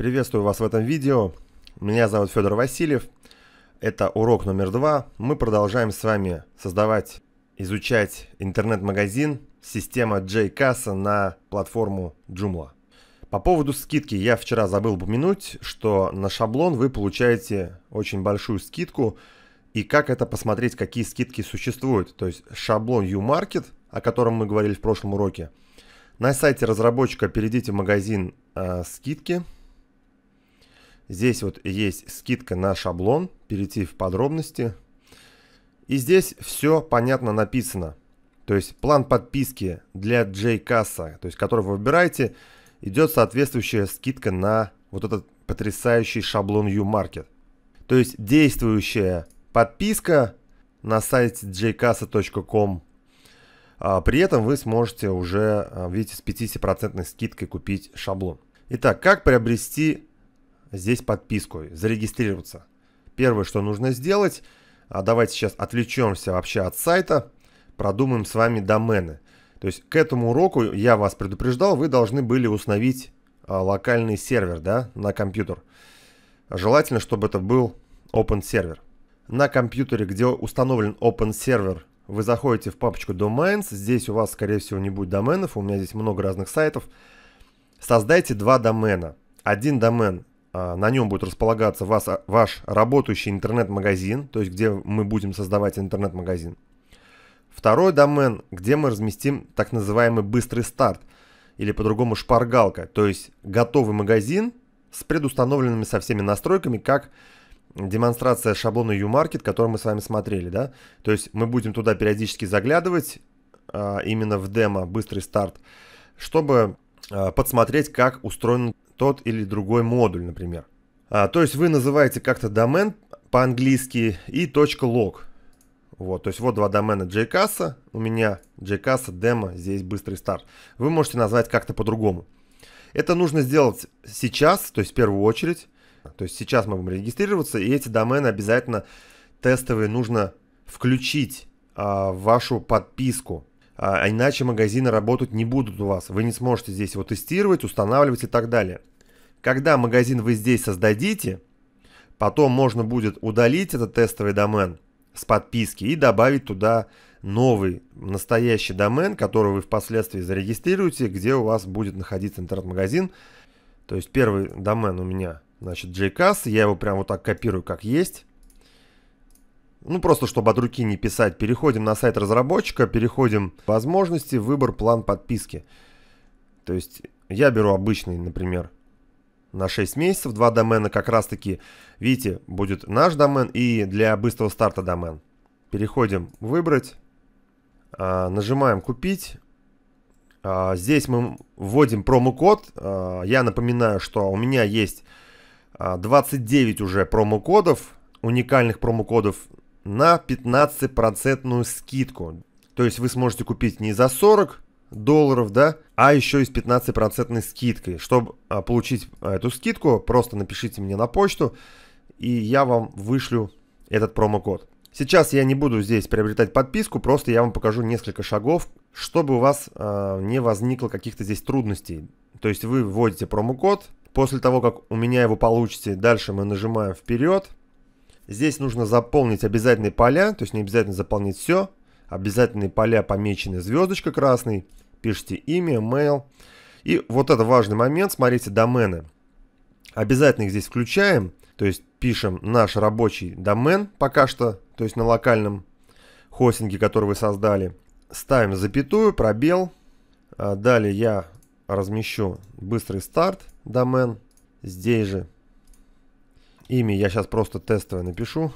Приветствую вас в этом видео. Меня зовут Федор Васильев. Это урок номер два. Мы продолжаем с вами создавать, изучать интернет-магазин система JCassa на платформу Joomla. По поводу скидки я вчера забыл упомянуть, что на шаблон вы получаете очень большую скидку. И как это посмотреть, какие скидки существуют. То есть шаблон Market, о котором мы говорили в прошлом уроке. На сайте разработчика перейдите в магазин э, скидки, Здесь вот есть скидка на шаблон, перейти в подробности. И здесь все понятно написано. То есть план подписки для J-касса, то есть который вы выбираете, идет соответствующая скидка на вот этот потрясающий шаблон U-Market. То есть действующая подписка на сайте jkassa.com. А при этом вы сможете уже, а, видите, с 50% скидкой купить шаблон. Итак, как приобрести здесь подписку, зарегистрироваться. Первое, что нужно сделать, а давайте сейчас отвлечемся вообще от сайта, продумаем с вами домены. То есть к этому уроку, я вас предупреждал, вы должны были установить а, локальный сервер да, на компьютер. Желательно, чтобы это был Open Server. На компьютере, где установлен Open Server, вы заходите в папочку Domains. Здесь у вас, скорее всего, не будет доменов. У меня здесь много разных сайтов. Создайте два домена. Один домен а, на нем будет располагаться вас, а, ваш работающий интернет-магазин, то есть где мы будем создавать интернет-магазин. Второй домен, где мы разместим так называемый быстрый старт, или по-другому шпаргалка, то есть готовый магазин с предустановленными со всеми настройками, как демонстрация шаблона U-Market, который мы с вами смотрели, да? То есть мы будем туда периодически заглядывать, а, именно в демо «Быстрый старт», чтобы подсмотреть, как устроен тот или другой модуль, например. А, то есть вы называете как-то домен по-английски и .log. Вот, то есть вот два домена jcasa, у меня jcasa, демо, здесь быстрый старт. Вы можете назвать как-то по-другому. Это нужно сделать сейчас, то есть в первую очередь. То есть сейчас мы будем регистрироваться, и эти домены обязательно тестовые нужно включить а, в вашу подписку. А, иначе магазины работать не будут у вас. Вы не сможете здесь его тестировать, устанавливать и так далее. Когда магазин вы здесь создадите, потом можно будет удалить этот тестовый домен с подписки и добавить туда новый настоящий домен, который вы впоследствии зарегистрируете, где у вас будет находиться интернет-магазин. То есть первый домен у меня, значит, jcas, я его прям вот так копирую, как есть. Ну, просто чтобы от руки не писать. Переходим на сайт разработчика, переходим в возможности, выбор, план подписки. То есть я беру обычный, например, на 6 месяцев, два домена как раз таки, видите, будет наш домен и для быстрого старта домен. Переходим «Выбрать», а, нажимаем «Купить». А, здесь мы вводим промокод. А, я напоминаю, что у меня есть 29 уже промокодов, уникальных промокодов на 15% скидку. То есть вы сможете купить не за 40, долларов, да, а еще и с 15% скидкой. Чтобы а, получить а, эту скидку, просто напишите мне на почту, и я вам вышлю этот промокод. Сейчас я не буду здесь приобретать подписку, просто я вам покажу несколько шагов, чтобы у вас э, не возникло каких-то здесь трудностей. То есть вы вводите промокод, после того, как у меня его получите, дальше мы нажимаем вперед. Здесь нужно заполнить обязательные поля, то есть не обязательно заполнить все. Обязательные поля помечены звездочкой красной пишите имя, mail. И вот это важный момент, смотрите, домены. Обязательно их здесь включаем, то есть пишем наш рабочий домен пока что, то есть на локальном хостинге, который вы создали. Ставим запятую, пробел. А далее я размещу быстрый старт домен здесь же. Имя я сейчас просто тестовое напишу.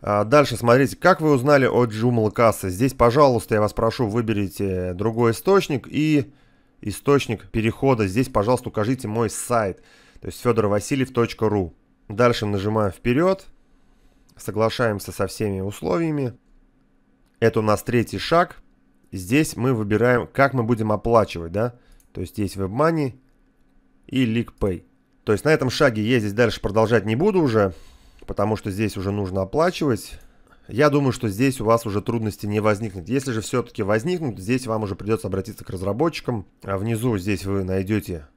А, дальше смотрите, как вы узнали о Joomla Касса. Здесь, пожалуйста, я вас прошу, выберите другой источник и источник перехода. Здесь, пожалуйста, укажите мой сайт, то есть fedorovasильев.ru. Дальше нажимаем вперед, соглашаемся со всеми условиями. Это у нас третий шаг. Здесь мы выбираем, как мы будем оплачивать, да? То есть есть WebMoney и LeakPay. То есть на этом шаге я здесь дальше продолжать не буду уже потому что здесь уже нужно оплачивать. Я думаю, что здесь у вас уже трудности не возникнут. Если же все-таки возникнут, здесь вам уже придется обратиться к разработчикам. А внизу здесь вы найдете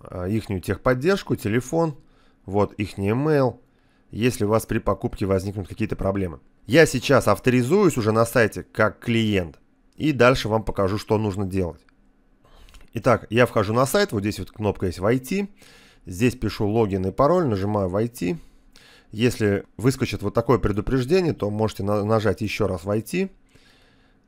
а, их техподдержку, телефон, вот их email, если у вас при покупке возникнут какие-то проблемы. Я сейчас авторизуюсь уже на сайте как клиент и дальше вам покажу, что нужно делать. Итак, я вхожу на сайт, вот здесь вот кнопка есть «Войти». Здесь пишу логин и пароль, нажимаю «Войти». Если выскочит вот такое предупреждение, то можете нажать еще раз «Войти».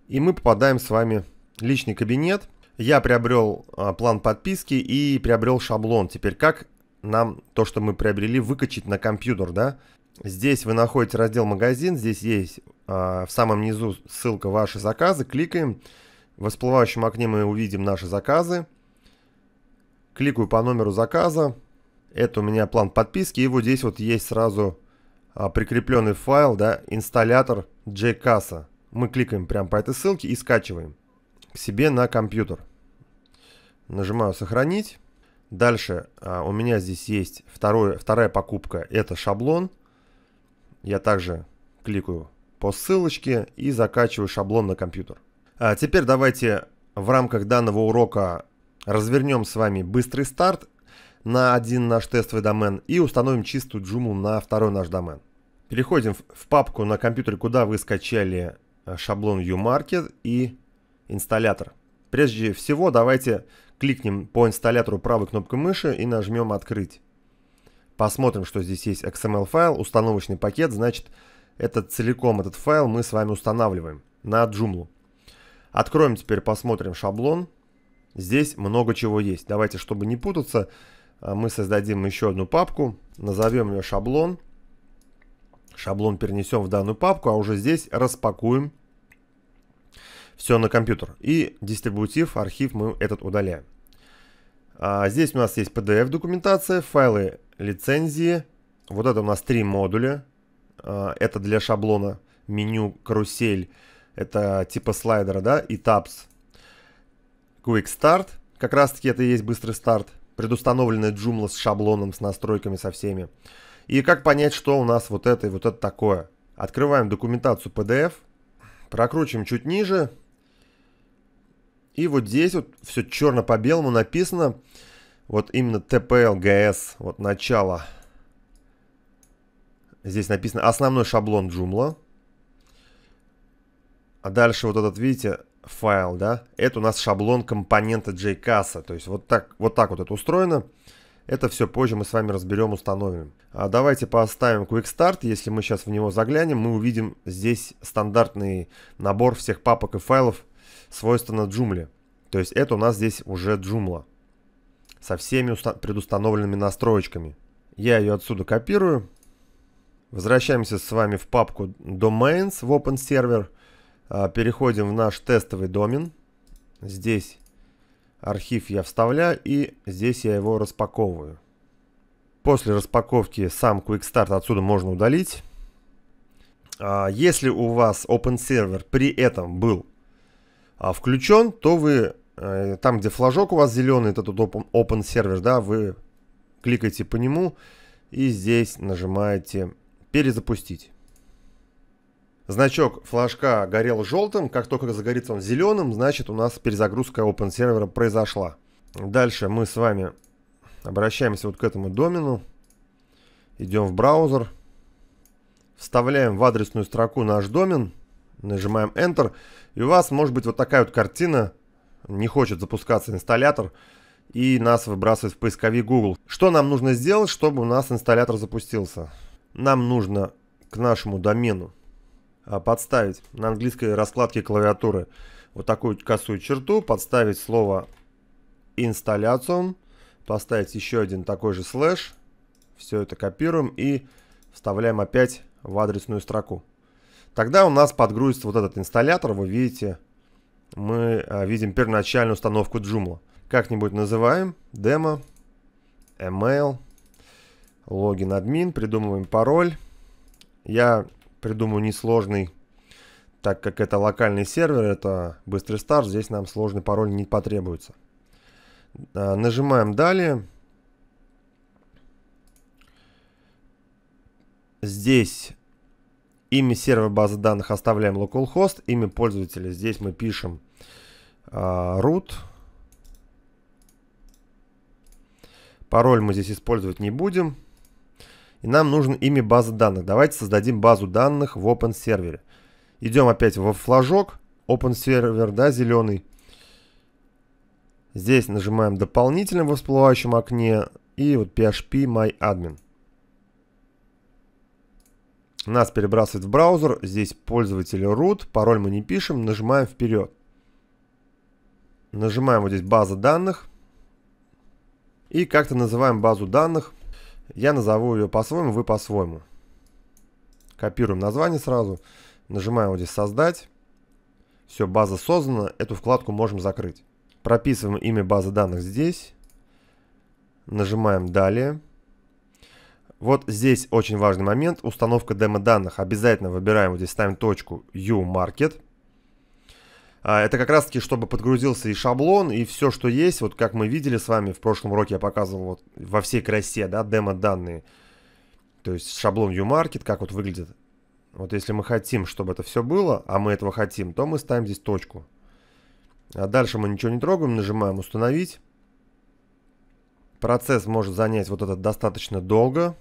И мы попадаем с вами в личный кабинет. Я приобрел а, план подписки и приобрел шаблон. Теперь как нам то, что мы приобрели, выкачать на компьютер, да? Здесь вы находите раздел «Магазин», здесь есть а, в самом низу ссылка «Ваши заказы», кликаем. В всплывающем окне мы увидим наши заказы. Кликаю по номеру заказа, это у меня план подписки, и вот здесь вот есть сразу а, прикрепленный файл, да, инсталлятор JCasa. Мы кликаем прямо по этой ссылке и скачиваем к себе на компьютер. Нажимаю «Сохранить». Дальше а, у меня здесь есть второе, вторая покупка, это шаблон. Я также кликаю по ссылочке и закачиваю шаблон на компьютер. А теперь давайте в рамках данного урока развернем с вами быстрый старт на один наш тестовый домен и установим чистую джуму на второй наш домен. Переходим в папку на компьютере, куда вы скачали э, шаблон uMarket и инсталлятор. Прежде всего давайте кликнем по инсталлятору правой кнопкой мыши и нажмем «Открыть». Посмотрим, что здесь есть XML файл, установочный пакет, значит этот целиком этот файл мы с вами устанавливаем на Joomla. Откроем теперь, посмотрим шаблон. Здесь много чего есть. Давайте, чтобы не путаться, а мы создадим еще одну папку, назовем ее шаблон. Шаблон перенесем в данную папку, а уже здесь распакуем все на компьютер. И дистрибутив, архив мы этот удаляем. А здесь у нас есть PDF-документация, файлы лицензии. Вот это у нас три модуля. А, это для шаблона меню, карусель, это типа слайдера, да, и tabs. Quick Start, как раз таки это и есть быстрый старт предустановленная джумла с шаблоном, с настройками, со всеми. И как понять, что у нас вот это и вот это такое. Открываем документацию PDF, прокручиваем чуть ниже. И вот здесь вот все черно по белому написано. Вот именно TPLGS, вот начало. Здесь написано основной шаблон джумла. А дальше вот этот, видите, файл, да, это у нас шаблон компонента JCAS, то есть вот так вот, так вот это устроено. Это все позже мы с вами разберем, установим. А давайте поставим Quick Start. Если мы сейчас в него заглянем, мы увидим здесь стандартный набор всех папок и файлов, свойственно Joomla. То есть это у нас здесь уже Joomla со всеми предустановленными настроечками. Я ее отсюда копирую. Возвращаемся с вами в папку Domains в Open Server. А, переходим в наш тестовый домен. Здесь архив я вставляю и здесь я его распаковываю. После распаковки сам QuickStart отсюда можно удалить. А, если у вас Open Server при этом был а, включен, то вы э, там, где флажок у вас зеленый, это тут open, open Server, да, вы кликаете по нему и здесь нажимаете перезапустить. Значок флажка горел желтым, как только загорится он зеленым, значит у нас перезагрузка open сервера произошла. Дальше мы с вами обращаемся вот к этому домену, идем в браузер, вставляем в адресную строку наш домен, нажимаем Enter, и у вас может быть вот такая вот картина, не хочет запускаться инсталлятор, и нас выбрасывает в поисковик Google. Что нам нужно сделать, чтобы у нас инсталлятор запустился? Нам нужно к нашему домену а, подставить на английской раскладке клавиатуры вот такую косую черту, подставить слово инсталляцион, поставить еще один такой же слэш, все это копируем и вставляем опять в адресную строку. Тогда у нас подгрузится вот этот инсталлятор, вы видите, мы а, видим первоначальную установку Joomla. Как-нибудь называем демо, email, логин админ, придумываем пароль. Я придумаю несложный, так как это локальный сервер, это быстрый старт, здесь нам сложный пароль не потребуется. Нажимаем «Далее». Здесь имя сервера базы данных оставляем localhost, имя пользователя здесь мы пишем root. А, пароль мы здесь использовать не будем и нам нужен ими базы данных. Давайте создадим базу данных в Open сервере. Идем опять во флажок, Open Server, да, зеленый. Здесь нажимаем дополнительно в всплывающем окне и вот PHP My Admin. Нас перебрасывает в браузер, здесь пользователь root, пароль мы не пишем, нажимаем вперед. Нажимаем вот здесь база данных. И как-то называем базу данных. Я назову ее по-своему, вы по-своему. Копируем название сразу. Нажимаем вот здесь «Создать». Все, база создана. Эту вкладку можем закрыть. Прописываем имя базы данных здесь. Нажимаем «Далее». Вот здесь очень важный момент. Установка демо-данных. Обязательно выбираем, вот здесь ставим точку «U-Market». А, это как раз таки, чтобы подгрузился и шаблон, и все, что есть. Вот как мы видели с вами в прошлом уроке, я показывал вот во всей красе, да, демо-данные. То есть шаблон uMarket, как вот выглядит. Вот если мы хотим, чтобы это все было, а мы этого хотим, то мы ставим здесь точку. А дальше мы ничего не трогаем, нажимаем «Установить». Процесс может занять вот это достаточно долго.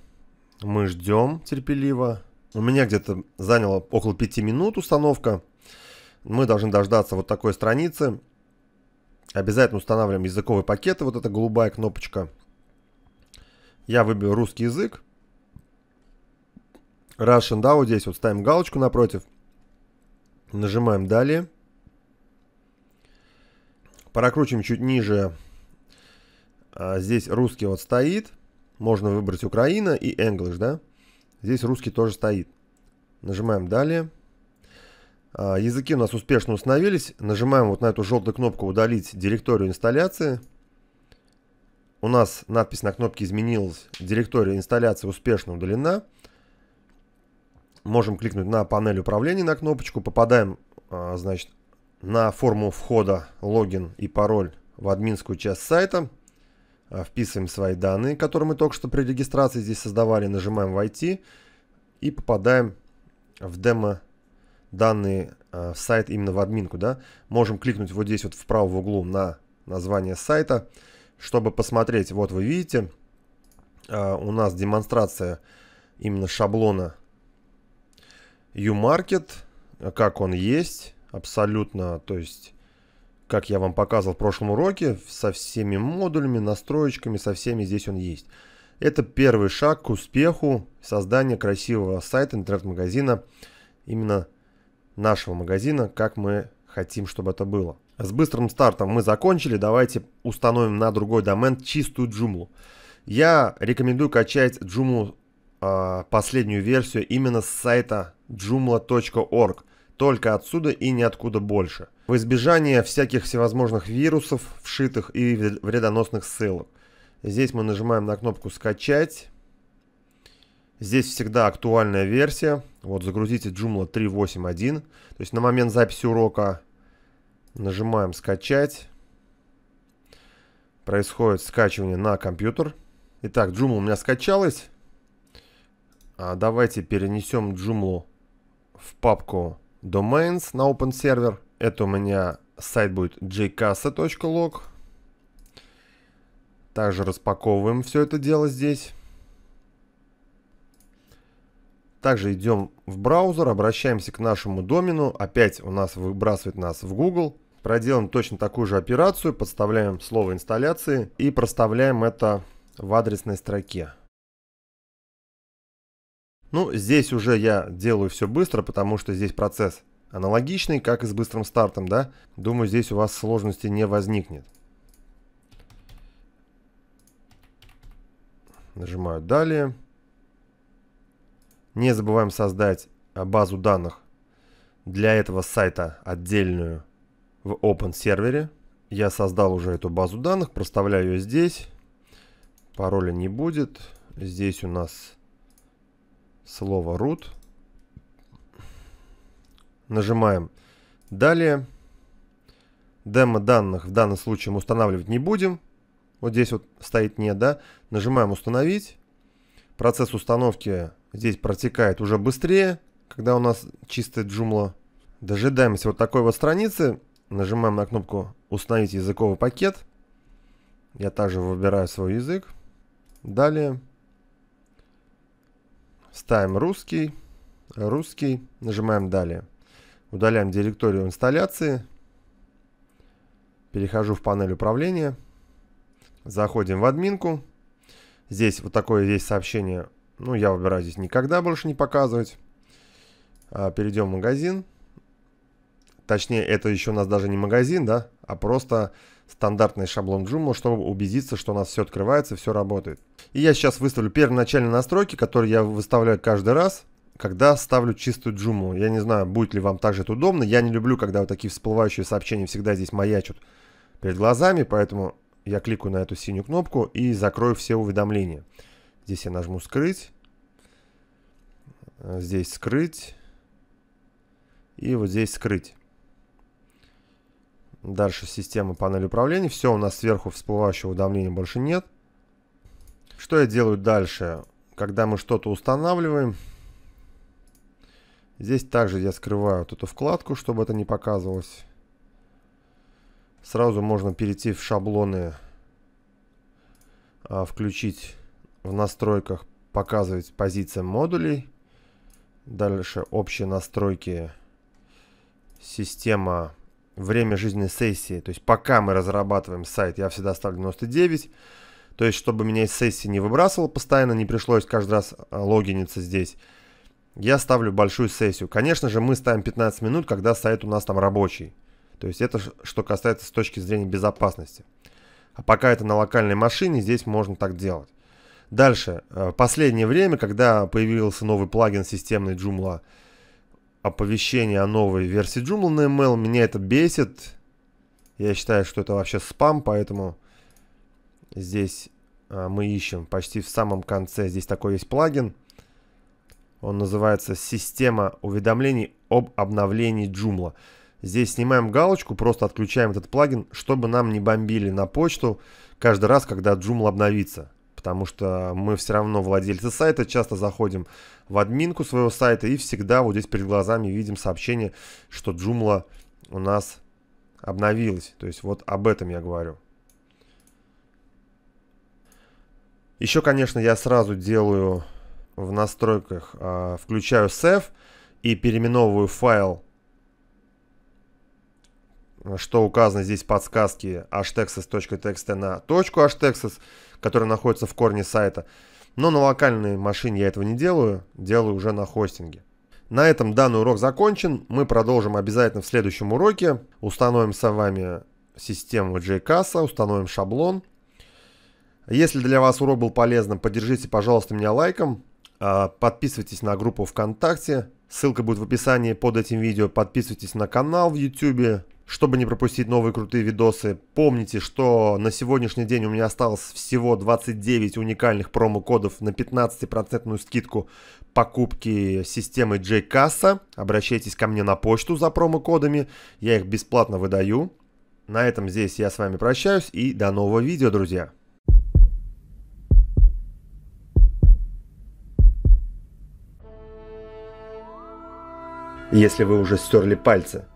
Мы ждем терпеливо. У меня где-то заняло около 5 минут установка мы должны дождаться вот такой страницы. Обязательно устанавливаем языковые пакеты, вот эта голубая кнопочка. Я выберу русский язык. Russian, да, вот здесь вот ставим галочку напротив. Нажимаем «Далее». Прокручиваем чуть ниже. А, здесь русский вот стоит. Можно выбрать Украина и English, да? Здесь русский тоже стоит. Нажимаем «Далее». А, языки у нас успешно установились. Нажимаем вот на эту желтую кнопку «Удалить директорию инсталляции». У нас надпись на кнопке изменилась. Директория инсталляции успешно удалена. Можем кликнуть на панель управления на кнопочку. Попадаем а, значит, на форму входа логин и пароль в админскую часть сайта. А, вписываем свои данные, которые мы только что при регистрации здесь создавали. Нажимаем «Войти» и попадаем в демо данные в э, сайт именно в админку, да, можем кликнуть вот здесь вот в правом углу на название сайта, чтобы посмотреть, вот вы видите, э, у нас демонстрация именно шаблона u как он есть, абсолютно, то есть, как я вам показывал в прошлом уроке, со всеми модулями, настроечками, со всеми здесь он есть. Это первый шаг к успеху создания красивого сайта интернет-магазина именно нашего магазина, как мы хотим, чтобы это было. С быстрым стартом мы закончили, давайте установим на другой домен чистую Joomla. Я рекомендую качать Joomla э, а, последнюю версию именно с сайта joomla.org, только отсюда и ниоткуда больше. В избежание всяких всевозможных вирусов, вшитых и вредоносных ссылок. Здесь мы нажимаем на кнопку «Скачать». Здесь всегда актуальная версия. Вот загрузите Joomla 3.8.1. То есть на момент записи урока нажимаем «Скачать». Происходит скачивание на компьютер. Итак, Joomla у меня скачалась. А давайте перенесем Joomla в папку Domains на Open Server. Это у меня сайт будет jcasa.log. Также распаковываем все это дело здесь. Также идем в браузер, обращаемся к нашему домену. Опять у нас выбрасывает нас в Google. Проделаем точно такую же операцию, подставляем слово инсталляции и проставляем это в адресной строке. Ну, здесь уже я делаю все быстро, потому что здесь процесс аналогичный, как и с быстрым стартом, да? Думаю, здесь у вас сложности не возникнет. Нажимаю «Далее». Не забываем создать э, базу данных для этого сайта отдельную в Open сервере. Я создал уже эту базу данных, проставляю ее здесь. Пароля не будет. Здесь у нас слово root. Нажимаем далее. Демо данных в данном случае мы устанавливать не будем. Вот здесь вот стоит «Нет», да? Нажимаем «Установить». Процесс установки здесь протекает уже быстрее, когда у нас чистая джумла. Дожидаемся вот такой вот страницы. Нажимаем на кнопку «Установить языковый пакет». Я также выбираю свой язык. Далее. Ставим русский. Русский. Нажимаем «Далее». Удаляем директорию инсталляции. Перехожу в панель управления. Заходим в админку. Здесь вот такое есть сообщение ну, я выбираю здесь никогда больше не показывать. А, перейдем в магазин. Точнее, это еще у нас даже не магазин, да, а просто стандартный шаблон Joomla, чтобы убедиться, что у нас все открывается, все работает. И я сейчас выставлю первоначальные настройки, которые я выставляю каждый раз, когда ставлю чистую Joomla. Я не знаю, будет ли вам также это удобно. Я не люблю, когда вот такие всплывающие сообщения всегда здесь маячат перед глазами, поэтому я кликаю на эту синюю кнопку и закрою все уведомления. Здесь я нажму скрыть. Э, здесь скрыть. И вот здесь скрыть. Дальше система панель управления. Все, у нас сверху всплывающего давления больше нет. Что я делаю дальше? Когда мы что-то устанавливаем, здесь также я скрываю вот эту вкладку, чтобы это не показывалось. Сразу можно перейти в шаблоны, а, включить в настройках показывать позиция модулей. Дальше общие настройки. Система время жизни сессии. То есть пока мы разрабатываем сайт, я всегда ставлю 99. То есть, чтобы меня из сессии не выбрасывало постоянно, не пришлось каждый раз э, логиниться здесь. Я ставлю большую сессию. Конечно же, мы ставим 15 минут, когда сайт у нас там рабочий. То есть это что касается с точки зрения безопасности. А пока это на локальной машине, здесь можно так делать. Дальше. Э, Последнее время, когда появился новый плагин системный Joomla, оповещение о новой версии Joomla на ML, меня это бесит. Я считаю, что это вообще спам, поэтому здесь э, мы ищем почти в самом конце. Здесь такой есть плагин. Он называется «Система уведомлений об обновлении Joomla». Здесь снимаем галочку, просто отключаем этот плагин, чтобы нам не бомбили на почту каждый раз, когда Joomla обновится потому что мы все равно владельцы сайта, часто заходим в админку своего сайта и всегда вот здесь перед глазами видим сообщение, что Joomla у нас обновилась. То есть вот об этом я говорю. Еще, конечно, я сразу делаю в настройках, э, включаю сев и переименовываю файл, что указано здесь в подсказке htexes.txt на .htexes которые находятся в корне сайта. Но на локальной машине я этого не делаю, делаю уже на хостинге. На этом данный урок закончен. Мы продолжим обязательно в следующем уроке. Установим с вами систему JCAS, установим шаблон. Если для вас урок был полезным, поддержите, пожалуйста, меня лайком. А, подписывайтесь на группу ВКонтакте. Ссылка будет в описании под этим видео. Подписывайтесь на канал в YouTube. Чтобы не пропустить новые крутые видосы, помните, что на сегодняшний день у меня осталось всего 29 уникальных промокодов на 15% скидку покупки системы JCassa. Обращайтесь ко мне на почту за промокодами, я их бесплатно выдаю. На этом здесь я с вами прощаюсь и до нового видео, друзья. Если вы уже стерли пальцы –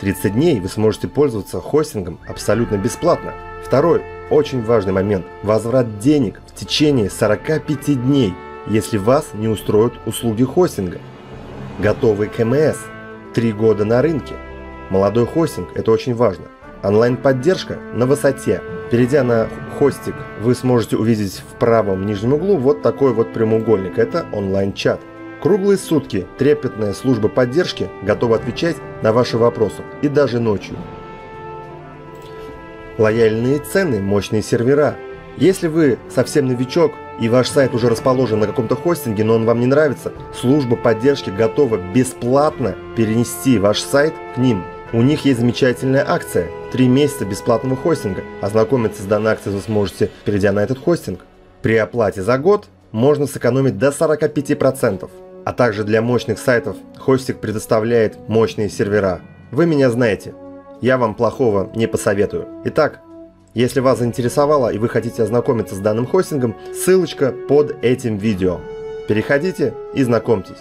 30 дней вы сможете пользоваться хостингом абсолютно бесплатно. Второй очень важный момент – возврат денег в течение 45 дней, если вас не устроят услуги хостинга. Готовый КМС – 3 года на рынке. Молодой хостинг – это очень важно. Онлайн-поддержка на высоте. Перейдя на хостик, вы сможете увидеть в правом нижнем углу вот такой вот прямоугольник – это онлайн-чат. Круглые сутки трепетная служба поддержки готова отвечать на ваши вопросы и даже ночью. Лояльные цены, мощные сервера. Если вы совсем новичок и ваш сайт уже расположен на каком-то хостинге, но он вам не нравится, служба поддержки готова бесплатно перенести ваш сайт к ним. У них есть замечательная акция – 3 месяца бесплатного хостинга. Ознакомиться с данной акцией вы сможете, перейдя на этот хостинг. При оплате за год можно сэкономить до 45%. А также для мощных сайтов хостик предоставляет мощные сервера. Вы меня знаете. Я вам плохого не посоветую. Итак, если вас заинтересовало и вы хотите ознакомиться с данным хостингом, ссылочка под этим видео. Переходите и знакомьтесь.